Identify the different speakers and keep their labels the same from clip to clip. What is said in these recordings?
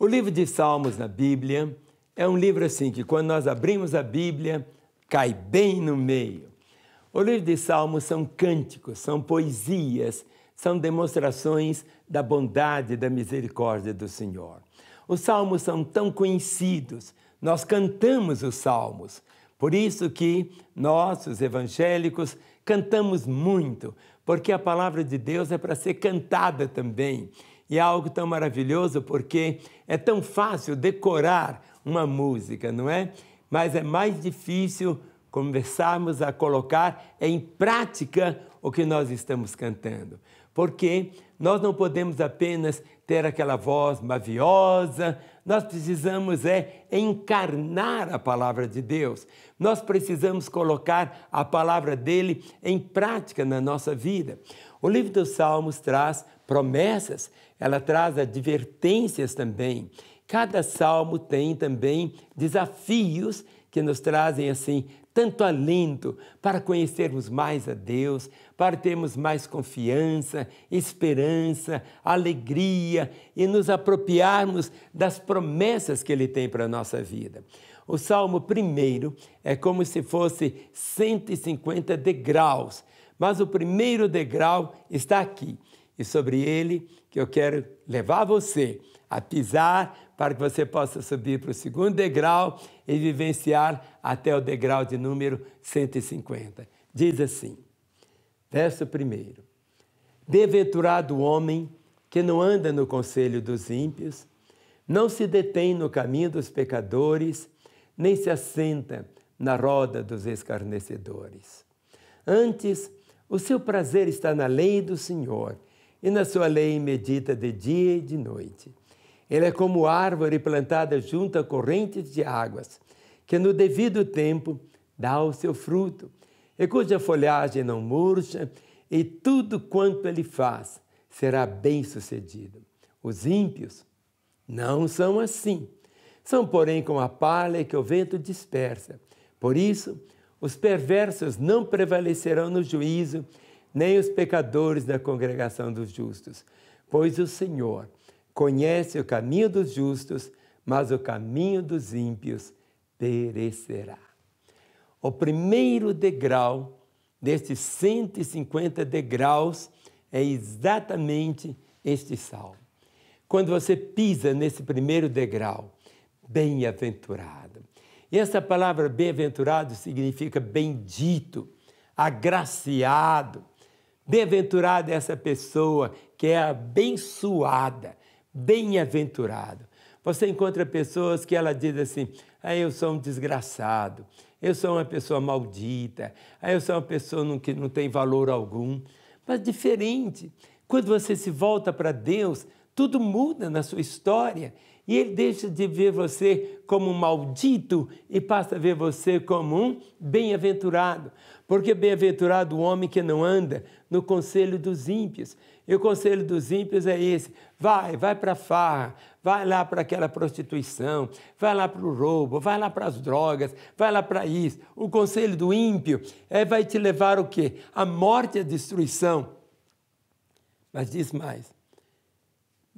Speaker 1: O livro de Salmos na Bíblia é um livro assim que, quando nós abrimos a Bíblia, cai bem no meio. O livro de Salmos são cânticos, são poesias, são demonstrações da bondade e da misericórdia do Senhor. Os salmos são tão conhecidos, nós cantamos os salmos. Por isso que nós, os evangélicos, cantamos muito, porque a palavra de Deus é para ser cantada também. E é algo tão maravilhoso porque é tão fácil decorar uma música, não é? Mas é mais difícil começarmos a colocar em prática o que nós estamos cantando. Porque nós não podemos apenas ter aquela voz maviosa, nós precisamos é encarnar a palavra de Deus. Nós precisamos colocar a palavra dele em prática na nossa vida. O livro dos Salmos traz promessas, ela traz advertências também. Cada salmo tem também desafios que nos trazem assim tanto alento para conhecermos mais a Deus, para termos mais confiança, esperança, alegria e nos apropriarmos das promessas que Ele tem para a nossa vida. O Salmo primeiro é como se fosse 150 degraus, mas o primeiro degrau está aqui e sobre ele que eu quero levar você a pisar para que você possa subir para o segundo degrau e vivenciar até o degrau de número 150. Diz assim, verso 1: Bem-aventurado o homem que não anda no conselho dos ímpios, não se detém no caminho dos pecadores, nem se assenta na roda dos escarnecedores. Antes, o seu prazer está na lei do Senhor e na sua lei medita de dia e de noite. Ele é como árvore plantada junto a correntes de águas, que no devido tempo dá o seu fruto, e cuja folhagem não murcha, e tudo quanto ele faz será bem sucedido. Os ímpios não são assim. São, porém, como a palha que o vento dispersa. Por isso, os perversos não prevalecerão no juízo, nem os pecadores da congregação dos justos. Pois o Senhor conhece o caminho dos justos, mas o caminho dos ímpios perecerá. O primeiro degrau destes 150 degraus é exatamente este salmo. Quando você pisa nesse primeiro degrau, bem-aventurado. E essa palavra bem-aventurado significa bendito, agraciado, Bem-aventurada é essa pessoa que é abençoada, bem-aventurado. Você encontra pessoas que ela diz assim: ah, eu sou um desgraçado, eu sou uma pessoa maldita, ah, eu sou uma pessoa que não tem valor algum. Mas diferente, quando você se volta para Deus, tudo muda na sua história e ele deixa de ver você como um maldito e passa a ver você como um bem-aventurado. Porque bem-aventurado o homem que não anda no conselho dos ímpios. E o conselho dos ímpios é esse: vai, vai para a farra, vai lá para aquela prostituição, vai lá para o roubo, vai lá para as drogas, vai lá para isso. O conselho do ímpio é, vai te levar o quê? A morte e a destruição. Mas diz mais: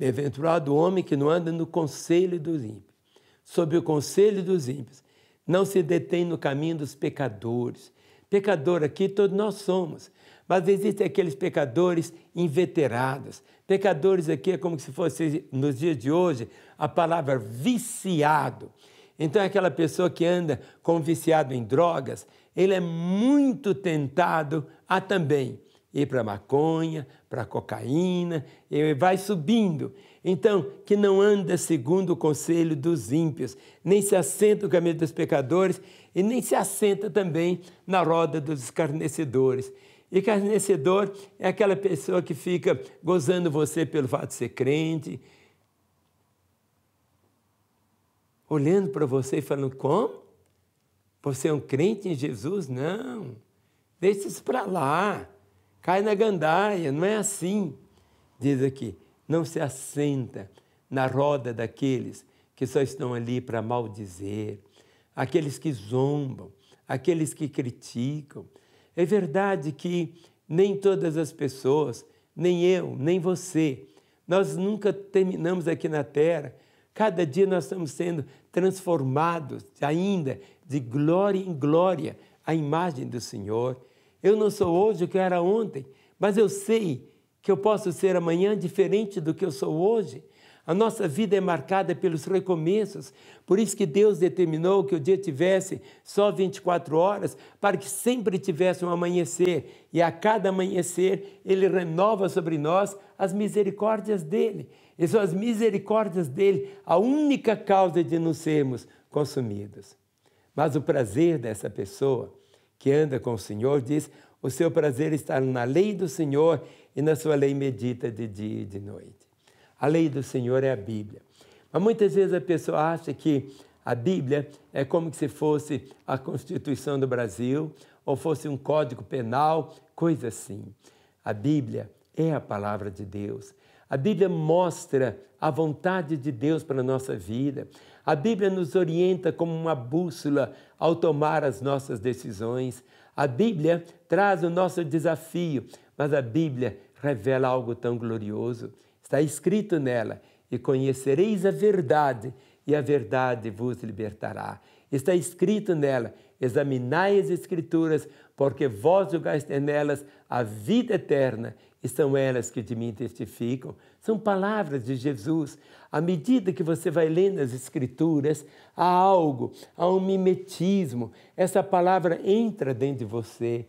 Speaker 1: Bem-aventurado o homem que não anda no conselho dos ímpios, sob o conselho dos ímpios, não se detém no caminho dos pecadores. Pecador aqui todos nós somos, mas existem aqueles pecadores inveterados. Pecadores aqui é como se fosse, nos dias de hoje, a palavra viciado. Então, aquela pessoa que anda com viciado em drogas, ele é muito tentado a também e para maconha, para cocaína, e vai subindo. Então, que não anda segundo o conselho dos ímpios, nem se assenta no caminho dos pecadores e nem se assenta também na roda dos escarnecedores. E escarnecedor é aquela pessoa que fica gozando você pelo fato de ser crente, olhando para você e falando: como? Você é um crente em Jesus? Não, deixa isso para lá. Cai na gandaia, não é assim, diz aqui. Não se assenta na roda daqueles que só estão ali para maldizer, aqueles que zombam, aqueles que criticam. É verdade que nem todas as pessoas, nem eu, nem você, nós nunca terminamos aqui na Terra. Cada dia nós estamos sendo transformados ainda de glória em glória à imagem do Senhor. Eu não sou hoje o que eu era ontem, mas eu sei que eu posso ser amanhã diferente do que eu sou hoje. A nossa vida é marcada pelos recomeços, por isso que Deus determinou que o dia tivesse só 24 horas, para que sempre tivesse um amanhecer, e a cada amanhecer ele renova sobre nós as misericórdias dele. E são as misericórdias dele a única causa de não sermos consumidos. Mas o prazer dessa pessoa que anda com o Senhor, diz: O seu prazer está na lei do Senhor e na sua lei medita de dia e de noite. A lei do Senhor é a Bíblia. Mas muitas vezes a pessoa acha que a Bíblia é como se fosse a Constituição do Brasil ou fosse um código penal, coisa assim. A Bíblia é a palavra de Deus. A Bíblia mostra a vontade de Deus para a nossa vida. A Bíblia nos orienta como uma bússola ao tomar as nossas decisões. A Bíblia traz o nosso desafio, mas a Bíblia revela algo tão glorioso. Está escrito nela: e conhecereis a verdade, e a verdade vos libertará. Está escrito nela: Examinai as Escrituras, porque vós julgaste nelas a vida eterna, e são elas que de mim testificam. São palavras de Jesus. À medida que você vai lendo as Escrituras, há algo, há um mimetismo. Essa palavra entra dentro de você.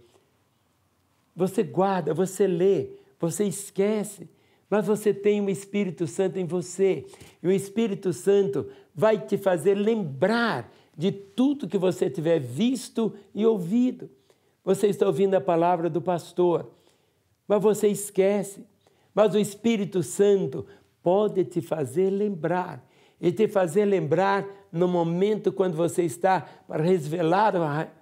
Speaker 1: Você guarda, você lê, você esquece, mas você tem o um Espírito Santo em você. E o Espírito Santo vai te fazer lembrar de tudo que você tiver visto e ouvido. Você está ouvindo a palavra do pastor, mas você esquece. Mas o Espírito Santo pode te fazer lembrar e te fazer lembrar no momento quando você está para resvelar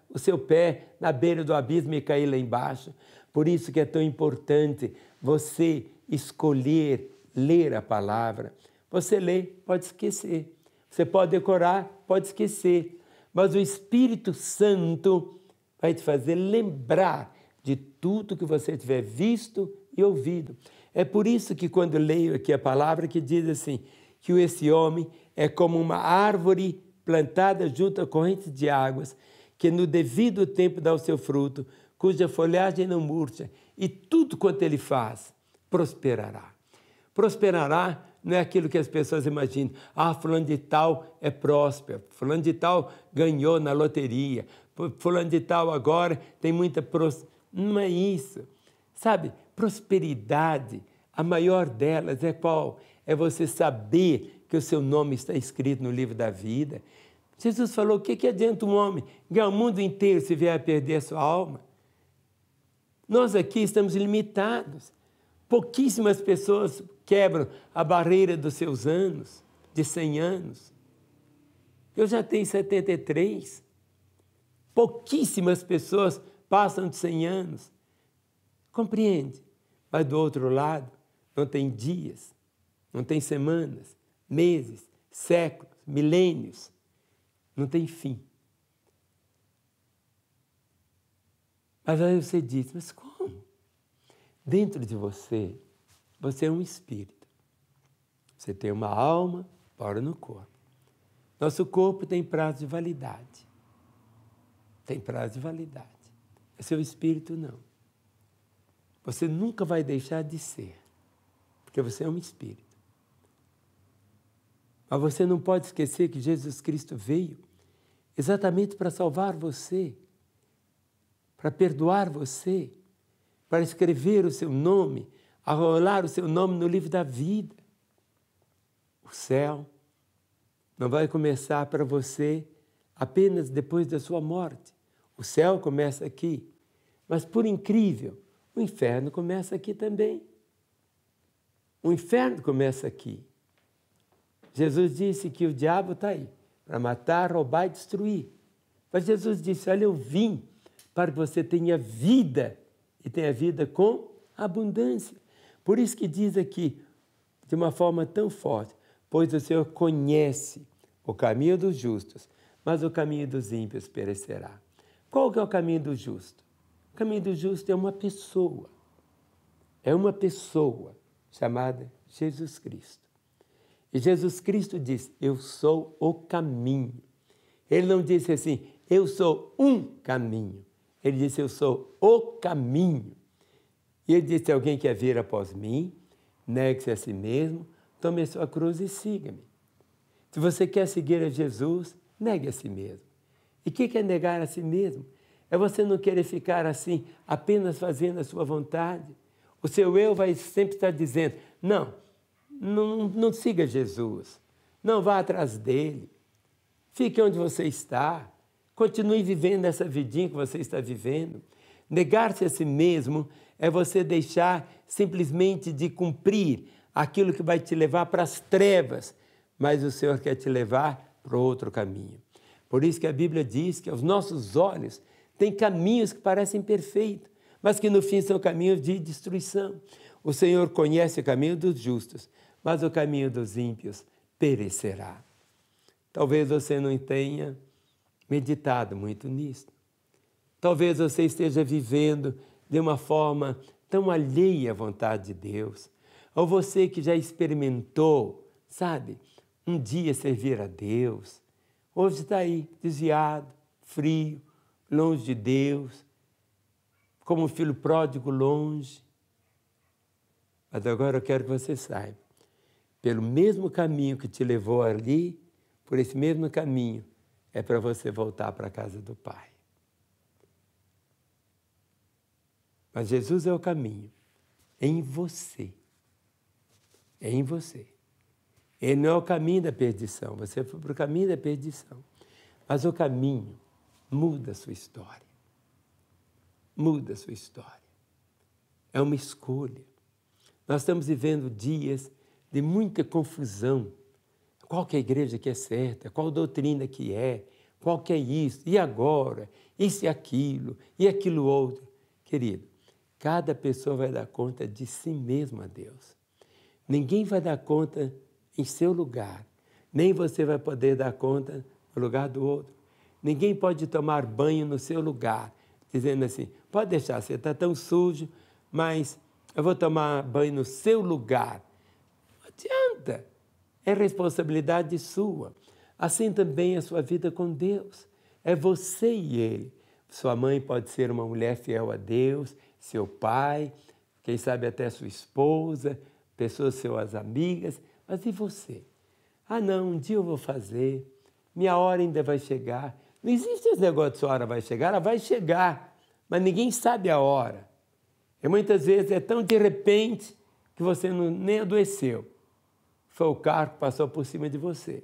Speaker 1: o seu pé na beira do abismo e cair lá embaixo. Por isso que é tão importante você escolher ler a palavra. Você lê, pode esquecer. Você pode decorar, pode esquecer, mas o Espírito Santo vai te fazer lembrar de tudo que você tiver visto e ouvido. É por isso que quando leio aqui a palavra que diz assim, que esse homem é como uma árvore plantada junto a correntes de águas, que no devido tempo dá o seu fruto, cuja folhagem não murcha, e tudo quanto ele faz prosperará. Prosperará não é aquilo que as pessoas imaginam. Ah, fulano de tal é próspero, fulano de tal ganhou na loteria, fulano de tal agora tem muita prosperidade. Não é isso. Sabe, prosperidade, a maior delas é qual? É você saber que o seu nome está escrito no livro da vida. Jesus falou: o que, que adianta um homem ganhar o mundo inteiro se vier a perder a sua alma? Nós aqui estamos limitados. Pouquíssimas pessoas quebram a barreira dos seus anos, de 100 anos. Eu já tenho 73. Pouquíssimas pessoas passam de 100 anos. Compreende? Mas do outro lado, não tem dias, não tem semanas, meses, séculos, milênios. Não tem fim. Mas aí você diz: mas como? Dentro de você você é um espírito. Você tem uma alma, mora no corpo. Nosso corpo tem prazo de validade. Tem prazo de validade. O seu espírito não. Você nunca vai deixar de ser, porque você é um espírito. Mas você não pode esquecer que Jesus Cristo veio exatamente para salvar você, para perdoar você, para escrever o seu nome a rolar o seu nome no livro da vida. O céu não vai começar para você apenas depois da sua morte. O céu começa aqui. Mas, por incrível, o inferno começa aqui também. O inferno começa aqui. Jesus disse que o diabo está aí para matar, roubar e destruir. Mas Jesus disse: Olha, eu vim para que você tenha vida e tenha vida com abundância. Por isso que diz aqui, de uma forma tão forte, pois o Senhor conhece o caminho dos justos, mas o caminho dos ímpios perecerá. Qual que é o caminho do justo? O caminho do justo é uma pessoa. É uma pessoa chamada Jesus Cristo. E Jesus Cristo diz: Eu sou o caminho. Ele não disse assim, eu sou um caminho. Ele disse, eu sou o caminho. E ele disse: Alguém quer vir após mim, negue-se a si mesmo, tome a sua cruz e siga-me. Se você quer seguir a Jesus, negue a si mesmo. E o que é negar a si mesmo? É você não querer ficar assim, apenas fazendo a sua vontade. O seu eu vai sempre estar dizendo: não, não, não siga Jesus, não vá atrás dele, fique onde você está, continue vivendo essa vidinha que você está vivendo. Negar-se a si mesmo é você deixar simplesmente de cumprir aquilo que vai te levar para as trevas, mas o Senhor quer te levar para outro caminho. Por isso que a Bíblia diz que aos nossos olhos tem caminhos que parecem perfeitos, mas que no fim são caminhos de destruição. O Senhor conhece o caminho dos justos, mas o caminho dos ímpios perecerá. Talvez você não tenha meditado muito nisso. Talvez você esteja vivendo de uma forma tão alheia à vontade de Deus, ou você que já experimentou, sabe, um dia servir a Deus, hoje está aí desviado, frio, longe de Deus, como um filho pródigo longe. Mas agora eu quero que você saiba, pelo mesmo caminho que te levou ali, por esse mesmo caminho, é para você voltar para a casa do Pai. Mas Jesus é o caminho. É em você. É em você. Ele não é o caminho da perdição. Você foi para o caminho da perdição. Mas o caminho muda a sua história. Muda a sua história. É uma escolha. Nós estamos vivendo dias de muita confusão. Qual que é a igreja que é certa? Qual doutrina que é? Qual que é isso? E agora? Isso e aquilo? E aquilo outro? Querido, Cada pessoa vai dar conta de si mesma a Deus. Ninguém vai dar conta em seu lugar. Nem você vai poder dar conta no lugar do outro. Ninguém pode tomar banho no seu lugar, dizendo assim: pode deixar, você está tão sujo, mas eu vou tomar banho no seu lugar. Não adianta. É responsabilidade sua. Assim também é a sua vida com Deus. É você e Ele. Sua mãe pode ser uma mulher fiel a Deus seu pai, quem sabe até sua esposa, pessoas suas amigas, mas e você? Ah, não, um dia eu vou fazer, minha hora ainda vai chegar. Não existe esse negócio de sua hora vai chegar, ela vai chegar, mas ninguém sabe a hora. E muitas vezes é tão de repente que você não, nem adoeceu. Foi o carro que passou por cima de você.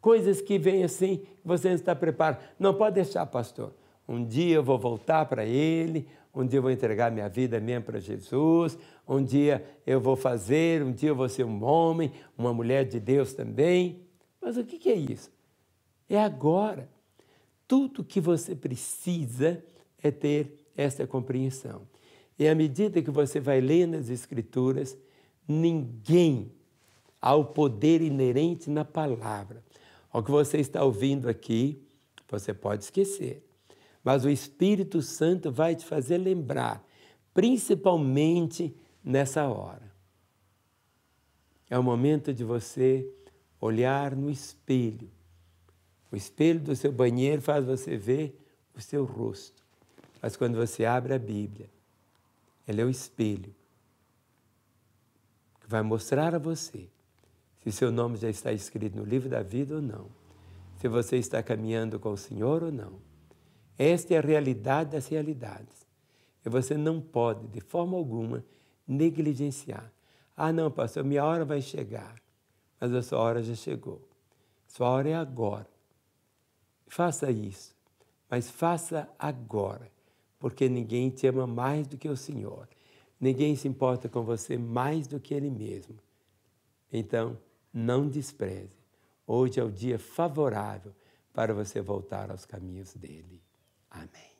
Speaker 1: Coisas que vêm assim, você não está preparado. Não pode deixar, pastor. Um dia eu vou voltar para ele, um dia eu vou entregar minha vida mesmo para Jesus, um dia eu vou fazer, um dia eu vou ser um homem, uma mulher de Deus também. Mas o que é isso? É agora. Tudo que você precisa é ter esta compreensão. E à medida que você vai lendo as Escrituras, ninguém há o poder inerente na palavra. O que você está ouvindo aqui, você pode esquecer. Mas o Espírito Santo vai te fazer lembrar, principalmente nessa hora. É o momento de você olhar no espelho. O espelho do seu banheiro faz você ver o seu rosto. Mas quando você abre a Bíblia, ela é o espelho que vai mostrar a você se seu nome já está escrito no livro da vida ou não, se você está caminhando com o Senhor ou não. Esta é a realidade das realidades. E você não pode, de forma alguma, negligenciar. Ah, não, pastor, minha hora vai chegar. Mas a sua hora já chegou. Sua hora é agora. Faça isso, mas faça agora, porque ninguém te ama mais do que o Senhor. Ninguém se importa com você mais do que Ele mesmo. Então, não despreze. Hoje é o dia favorável para você voltar aos caminhos dele. Amém.